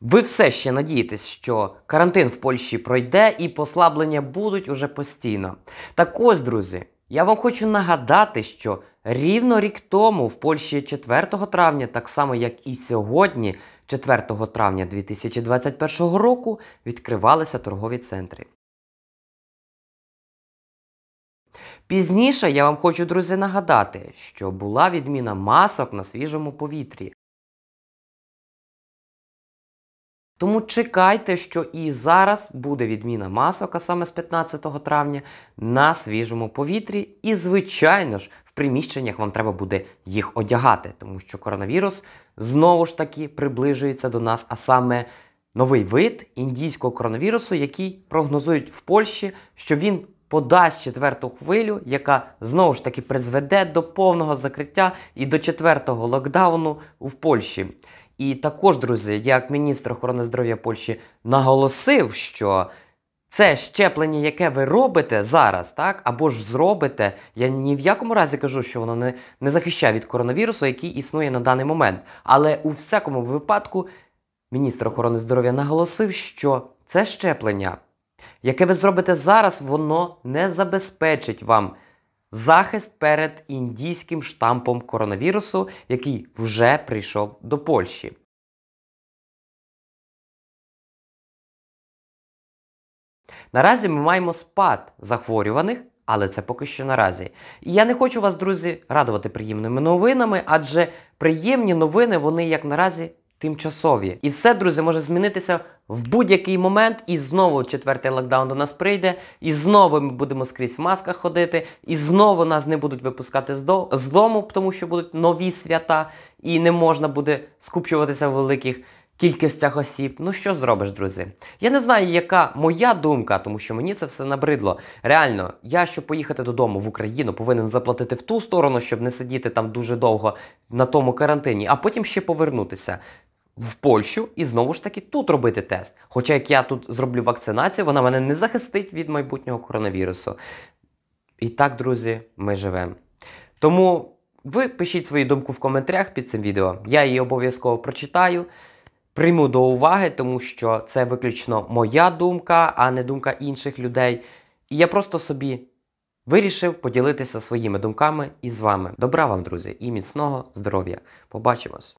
Ви все ще надієтесь, що карантин в Польщі пройде і послаблення будуть уже постійно. Так ось, друзі, я вам хочу нагадати, що рівно рік тому в Польщі 4 травня, так само як і сьогодні, 4 травня 2021 року, відкривалися торгові центри. Пізніше я вам хочу, друзі, нагадати, що була відміна масок на свіжому повітрі. Тому чекайте, що і зараз буде відміна масок, а саме з 15 травня, на свіжому повітрі. І, звичайно ж, в приміщеннях вам треба буде їх одягати, тому що коронавірус знову ж таки приближується до нас, а саме новий вид індійського коронавірусу, який прогнозують в Польщі, що він подасть четверту хвилю, яка знову ж таки призведе до повного закриття і до четвертого локдауну в Польщі. І також, друзі, як міністр охорони здоров'я Польщі наголосив, що це щеплення, яке ви робите зараз, так або ж зробите, я ні в якому разі кажу, що воно не, не захищає від коронавірусу, який існує на даний момент. Але у всякому випадку міністр охорони здоров'я наголосив, що це щеплення, яке ви зробите зараз, воно не забезпечить вам захист перед індійським штампом коронавірусу, який вже прийшов до Польщі. Наразі ми маємо спад захворюваних, але це поки що наразі. І я не хочу вас, друзі, радувати приємними новинами, адже приємні новини вони як наразі тимчасові. І все, друзі, може змінитися в будь-який момент, і знову четвертий локдаун до нас прийде, і знову ми будемо скрізь в масках ходити, і знову нас не будуть випускати з дому, тому що будуть нові свята, і не можна буде скупчуватися в великих. кількостях осіб, ну що зробиш, друзі? Я не знаю, яка моя думка, тому що мені це все набридло. Реально, я щоб поїхати додому в Україну, повинен заплатити в ту сторону, щоб не сидіти там дуже довго на тому карантині, а потім ще повернутися в Польщу і знову ж таки тут робити тест. Хоча як я тут зроблю вакцинацію, вона мене не захистить від майбутнього коронавірусу. І так, друзі, ми живемо. Тому ви пишіть свою думку в коментарях під цим відео. Я її обов'язково прочитаю. Прийму до уваги, тому що це виключно моя думка, а не думка інших людей. І я просто собі вирішив поділитися своїми думками і з вами. Добра вам, друзі, і міцного здоров'я. Побачимось!